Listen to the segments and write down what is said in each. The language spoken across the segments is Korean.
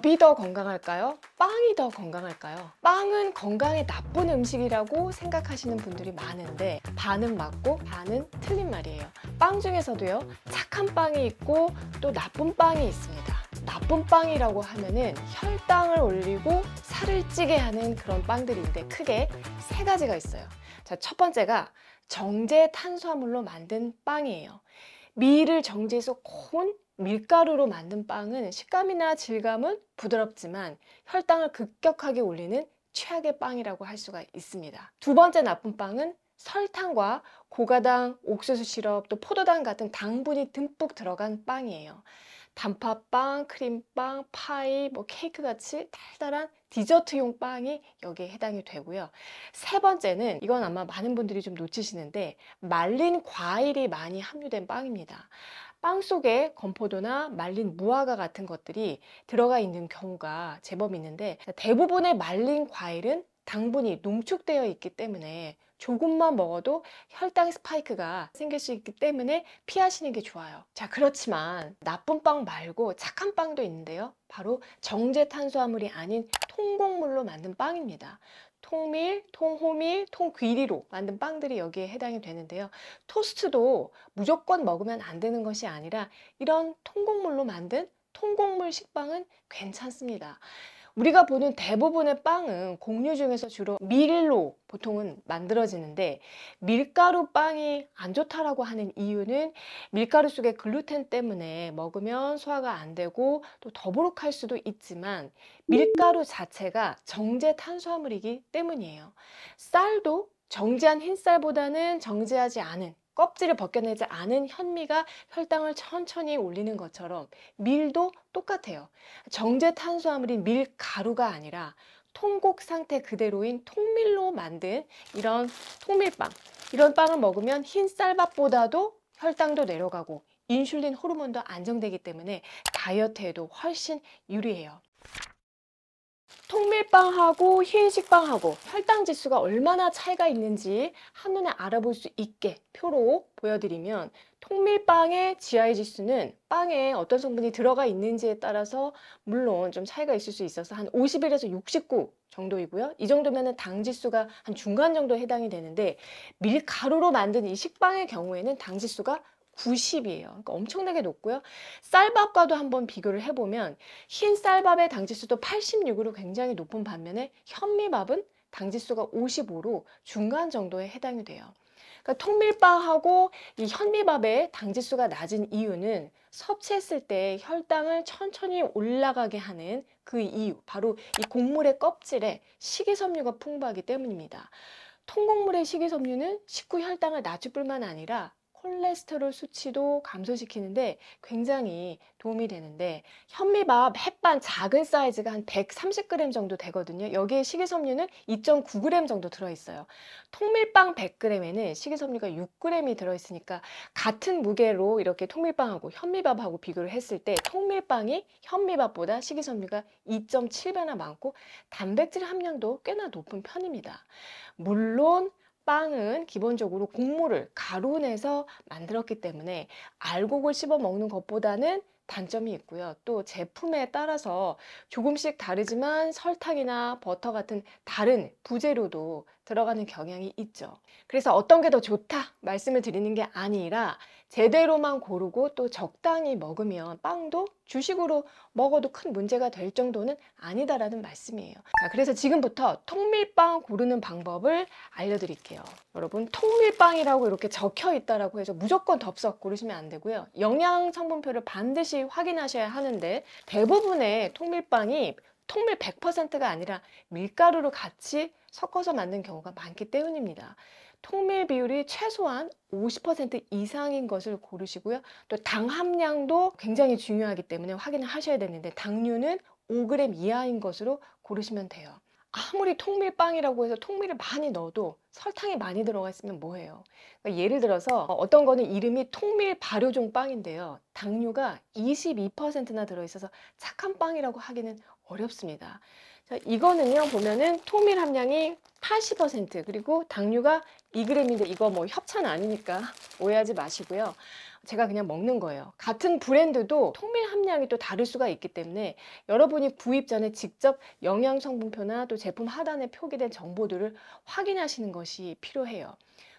밥이 더 건강할까요? 빵이 더 건강할까요? 빵은 건강에 나쁜 음식이라고 생각하시는 분들이 많은데 반은 맞고 반은 틀린 말이에요. 빵 중에서도요. 착한 빵이 있고 또 나쁜 빵이 있습니다. 나쁜 빵이라고 하면은 혈당을 올리고 살을 찌게 하는 그런 빵들인데 크게 세 가지가 있어요. 자, 첫 번째가 정제 탄수화물로 만든 빵이에요. 밀을 정제해서 콘 밀가루로 만든 빵은 식감이나 질감은 부드럽지만 혈당을 급격하게 올리는 최악의 빵이라고 할 수가 있습니다. 두 번째 나쁜 빵은 설탕과 고가당, 옥수수 시럽, 또 포도당 같은 당분이 듬뿍 들어간 빵이에요. 단팥빵, 크림빵, 파이, 뭐 케이크 같이 달달한 디저트용 빵이 여기에 해당이 되고요. 세 번째는 이건 아마 많은 분들이 좀 놓치시는데 말린 과일이 많이 함유된 빵입니다. 빵 속에 건포도나 말린 무화과 같은 것들이 들어가 있는 경우가 제법 있는데 대부분의 말린 과일은 당분이 농축되어 있기 때문에 조금만 먹어도 혈당 스파이크가 생길 수 있기 때문에 피하시는 게 좋아요. 자, 그렇지만 나쁜 빵 말고 착한 빵도 있는데요. 바로 정제 탄수화물이 아닌 통곡물로 만든 빵입니다. 통밀, 통호밀, 통귀리로 만든 빵들이 여기에 해당이 되는데요. 토스트도 무조건 먹으면 안 되는 것이 아니라 이런 통곡물로 만든 통곡물 식빵은 괜찮습니다. 우리가 보는 대부분의 빵은 곡류 중에서 주로 밀로 보통은 만들어지는데 밀가루 빵이 안 좋다라고 하는 이유는 밀가루 속의 글루텐 때문에 먹으면 소화가 안 되고 또 더부룩할 수도 있지만 밀가루 자체가 정제 탄수화물이기 때문이에요. 쌀도 정제한 흰쌀보다는 정제하지 않은 껍질을 벗겨내지 않은 현미가 혈당을 천천히 올리는 것처럼 밀도 똑같아요. 정제 탄수화물인 밀가루가 아니라 통곡 상태 그대로인 통밀로 만든 이런 통밀빵, 이런 빵을 먹으면 흰 쌀밥보다도 혈당도 내려가고 인슐린 호르몬도 안정되기 때문에 다이어트에도 훨씬 유리해요. 통밀빵하고 흰식빵하고 혈당 지수가 얼마나 차이가 있는지 한눈에 알아볼 수 있게 표로 보여드리면 통밀빵의 GI 지수는 빵에 어떤 성분이 들어가 있는지에 따라서 물론 좀 차이가 있을 수 있어서 한 51에서 69 정도이고요. 이 정도면 당 지수가 한 중간 정도에 해당이 되는데 밀가루로 만든 이 식빵의 경우에는 당 지수가 90이에요. 그러니까 엄청나게 높고요. 쌀밥과도 한번 비교를 해보면 흰 쌀밥의 당지수도 86으로 굉장히 높은 반면에 현미밥은 당지수가 55로 중간 정도에 해당이 돼요. 그러니까 통밀밥하고이 현미밥의 당지수가 낮은 이유는 섭취했을 때 혈당을 천천히 올라가게 하는 그 이유, 바로 이 곡물의 껍질에 식이섬유가 풍부하기 때문입니다. 통곡물의 식이섬유는 식후 혈당을 낮출 뿐만 아니라 콜레스테롤 수치도 감소시키는데 굉장히 도움이 되는데 현미밥 햇반 작은 사이즈가 한 130g 정도 되거든요. 여기에 식이섬유는 2.9g 정도 들어있어요. 통밀빵 100g에는 식이섬유가 6g이 들어있으니까 같은 무게로 이렇게 통밀빵하고 현미밥하고 비교를 했을 때 통밀빵이 현미밥보다 식이섬유가 2.7배나 많고 단백질 함량도 꽤나 높은 편입니다. 물론 빵은 기본적으로 곡물을 가루내서 만들었기 때문에 알곡을 씹어 먹는 것보다는 단점이 있고요. 또 제품에 따라서 조금씩 다르지만 설탕이나 버터 같은 다른 부재료도 들어가는 경향이 있죠. 그래서 어떤 게 더 좋다 말씀을 드리는 게 아니라 제대로만 고르고 또 적당히 먹으면 빵도 주식으로 먹어도 큰 문제가 될 정도는 아니다라는 말씀이에요. 자, 그래서 지금부터 통밀빵 고르는 방법을 알려드릴게요. 여러분 통밀빵이라고 이렇게 적혀 있다라고 해서 무조건 덥석 고르시면 안 되고요. 영양 성분표를 반드시 확인하셔야 하는데 대부분의 통밀빵이 통밀 100%가 아니라 밀가루로 같이 섞어서 만든 경우가 많기 때문입니다. 통밀 비율이 최소한 50% 이상인 것을 고르시고요. 또 당 함량도 굉장히 중요하기 때문에 확인을 하셔야 되는데 당류는 5g 이하인 것으로 고르시면 돼요. 아무리 통밀빵이라고 해서 통밀을 많이 넣어도 설탕이 많이 들어가 있으면 뭐해요? 그러니까 예를 들어서 어떤 거는 이름이 통밀 발효종 빵인데요. 당류가 22%나 들어있어서 착한 빵이라고 하기는 어렵습니다. 이거는요 보면은 통밀 함량이 80% 그리고 당류가 2g인데 이거 뭐 협찬 아니니까 오해하지 마시고요. 제가 그냥 먹는 거예요. 같은 브랜드도 통밀 함량이 또 다를 수가 있기 때문에 여러분이 구입 전에 직접 영양 성분표나 또 제품 하단에 표기된 정보들을 확인하시는 것이 필요해요.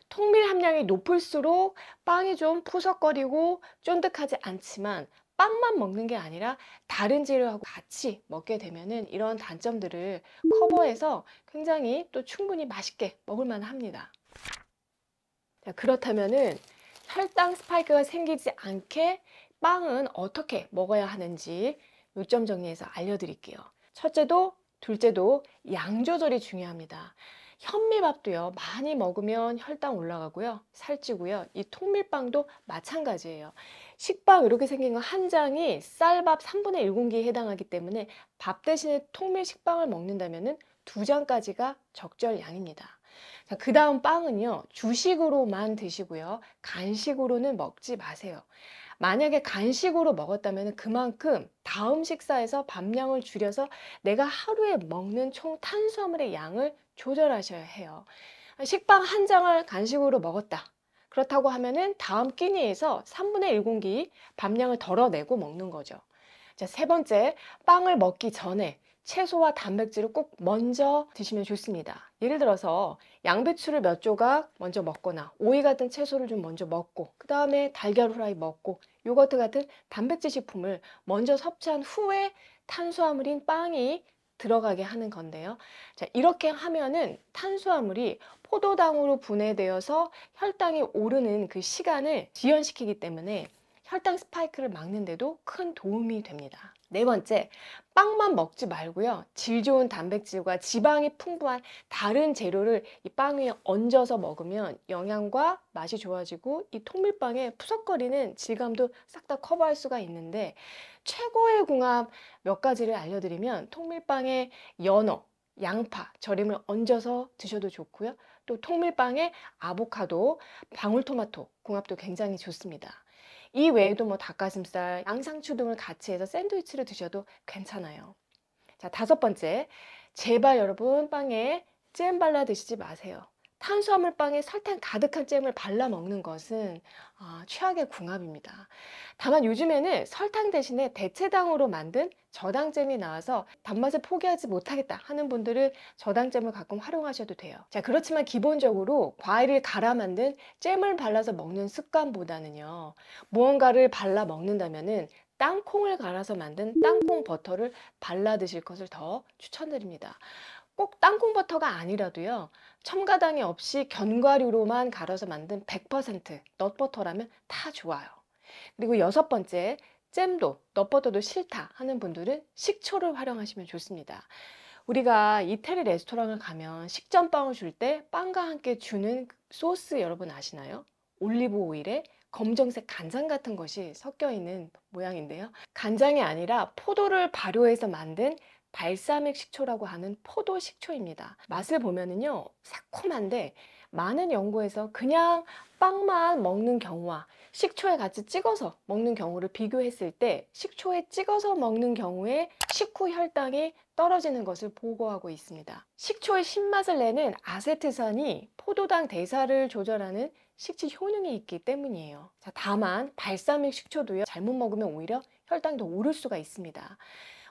통밀 함량이 높을수록 빵이 좀 푸석거리고 쫀득하지 않지만 빵만 먹는 게 아니라 다른 재료하고 같이 먹게 되면은 이런 단점들을 커버해서 굉장히 또 충분히 맛있게 먹을만 합니다. 자, 그렇다면은 혈당 스파이크가 생기지 않게 빵은 어떻게 먹어야 하는지 요점 정리해서 알려드릴게요. 첫째도 둘째도 양 조절이 중요합니다. 현미밥도요 많이 먹으면 혈당 올라가고요 살찌고요 이 통밀빵도 마찬가지예요 식빵 이렇게 생긴 거 한 장이 쌀밥 3분의 1공기에 해당하기 때문에 밥 대신에 통밀 식빵을 먹는다면 두 장까지가 적절량입니다 그 다음 빵은요 주식으로만 드시고요 간식으로는 먹지 마세요 만약에 간식으로 먹었다면 그만큼 다음 식사에서 밥량을 줄여서 내가 하루에 먹는 총 탄수화물의 양을 조절하셔야 해요. 식빵 한 장을 간식으로 먹었다. 그렇다고 하면은 다음 끼니에서 3분의 1 공기 밥량을 덜어내고 먹는 거죠. 자, 세 번째, 빵을 먹기 전에 채소와 단백질을 꼭 먼저 드시면 좋습니다. 예를 들어서 양배추를 몇 조각 먼저 먹거나 오이 같은 채소를 좀 먼저 먹고 그 다음에 달걀 후라이 먹고 요거트 같은 단백질 식품을 먼저 섭취한 후에 탄수화물인 빵이 들어가게 하는 건데요. 자, 이렇게 하면은 탄수화물이 포도당으로 분해되어서 혈당이 오르는 그 시간을 지연시키기 때문에 혈당 스파이크를 막는데도 큰 도움이 됩니다. 네 번째, 빵만 먹지 말고요. 질 좋은 단백질과 지방이 풍부한 다른 재료를 이 빵 위에 얹어서 먹으면 영양과 맛이 좋아지고 이 통밀빵의 푸석거리는 질감도 싹 다 커버할 수가 있는데 최고의 궁합 몇 가지를 알려드리면 통밀빵에 연어, 양파, 절임을 얹어서 드셔도 좋고요. 또 통밀빵에 아보카도, 방울토마토 궁합도 굉장히 좋습니다. 이 외에도 뭐 닭가슴살, 양상추 등을 같이 해서 샌드위치를 드셔도 괜찮아요. 자, 다섯 번째. 제발 여러분 빵에 잼 발라 드시지 마세요. 탄수화물빵에 설탕 가득한 잼을 발라 먹는 것은 아, 최악의 궁합입니다. 다만 요즘에는 설탕 대신에 대체당으로 만든 저당잼이 나와서 단맛을 포기하지 못하겠다 하는 분들은 저당잼을 가끔 활용하셔도 돼요. 자, 그렇지만 기본적으로 과일을 갈아 만든 잼을 발라서 먹는 습관보다는요. 무언가를 발라 먹는다면은 땅콩을 갈아서 만든 땅콩 버터를 발라 드실 것을 더 추천드립니다. 꼭 땅콩버터가 아니라도요. 첨가당이 없이 견과류로만 갈아서 만든 100% 넛버터라면 다 좋아요. 그리고 여섯 번째, 잼도 넛버터도 싫다 하는 분들은 식초를 활용하시면 좋습니다. 우리가 이태리 레스토랑을 가면 식전빵을 줄 때 빵과 함께 주는 소스 여러분 아시나요? 올리브 오일에 검정색 간장 같은 것이 섞여 있는 모양인데요. 간장이 아니라 포도를 발효해서 만든 발사믹 식초라고 하는 포도 식초입니다. 맛을 보면은요, 새콤한데 많은 연구에서 그냥 빵만 먹는 경우와 식초에 같이 찍어서 먹는 경우를 비교했을 때 식초에 찍어서 먹는 경우에 식후 혈당이 떨어지는 것을 보고하고 있습니다. 식초의 신맛을 내는 아세트산이 포도당 대사를 조절하는 식지 효능이 있기 때문이에요. 자, 다만 발사믹 식초도요 잘못 먹으면 오히려 혈당이 더 오를 수가 있습니다.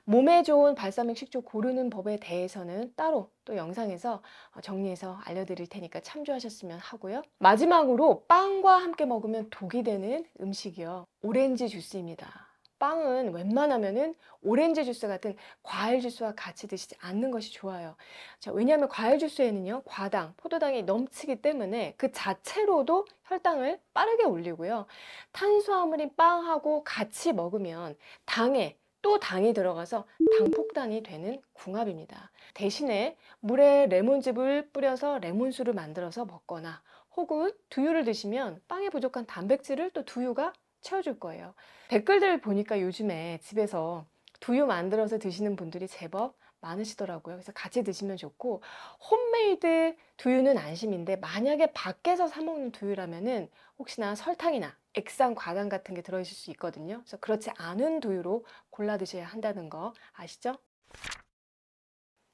몸에 좋은 발사믹 식초 고르는 법에 대해서는 따로 또 영상에서 어, 정리해서 알려드릴 테니까 참조하셨으면 하고요. 마지막으로 빵과 함께 먹으면 독이 되는 음식이요. 오렌지 주스입니다. 빵은 웬만하면은 오렌지 주스 같은 과일 주스와 같이 드시지 않는 것이 좋아요. 자, 왜냐하면 과일 주스에는요, 과당, 포도당이 넘치기 때문에 그 자체로도 혈당을 빠르게 올리고요. 탄수화물인 빵하고 같이 먹으면 당에 또 당이 들어가서 당폭당이 되는 궁합입니다. 대신에 물에 레몬즙을 뿌려서 레몬수를 만들어서 먹거나 혹은 두유를 드시면 빵에 부족한 단백질을 또 두유가 채워줄 거예요. 댓글들 보니까 요즘에 집에서 두유 만들어서 드시는 분들이 제법 많으시더라고요. 그래서 같이 드시면 좋고 홈메이드 두유는 안심인데 만약에 밖에서 사 먹는 두유라면은 혹시나 설탕이나 액상 과당 같은 게 들어있을 수 있거든요. 그래서 그렇지 않은 두유로 골라 드셔야 한다는 거 아시죠?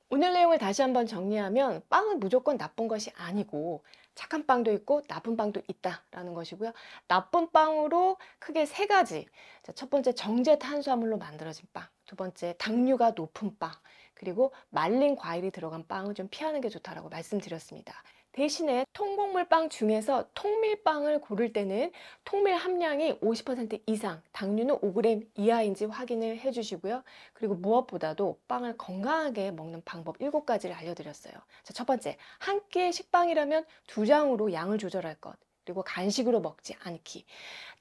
오늘 내용을 다시 한번 정리하면 빵은 무조건 나쁜 것이 아니고 착한 빵도 있고 나쁜 빵도 있다라는 것이고요. 나쁜 빵으로 크게 세 가지. 자, 첫 번째 정제 탄수화물로 만들어진 빵. 두 번째 당류가 높은 빵. 그리고 말린 과일이 들어간 빵을좀 피하는 게 좋다라고 말씀드렸습니다. 대신에 통곡물빵 중에서 통밀빵을 고를 때는 통밀 함량이 50% 이상, 당류는 5g 이하인지 확인을 해주시고요. 그리고 무엇보다도 빵을 건강하게 먹는 방법 7가지를 알려드렸어요. 자, 첫 번째, 한 끼의 식빵이라면 두 장으로 양을 조절할 것. 그리고 간식으로 먹지 않기.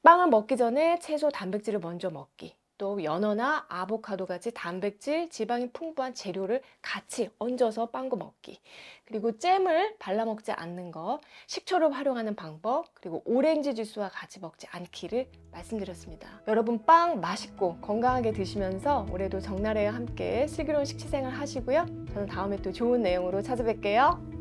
빵을 먹기 전에 채소 단백질을 먼저 먹기. 또 연어나 아보카도 같이 단백질, 지방이 풍부한 재료를 같이 얹어서 빵구 먹기. 그리고 잼을 발라 먹지 않는 것, 식초를 활용하는 방법, 그리고 오렌지 주스와 같이 먹지 않기를 말씀드렸습니다. 여러분 빵 맛있고 건강하게 드시면서 올해도 정나래와 함께 슬기로운 식치생활 하시고요. 저는 다음에 또 좋은 내용으로 찾아뵐게요.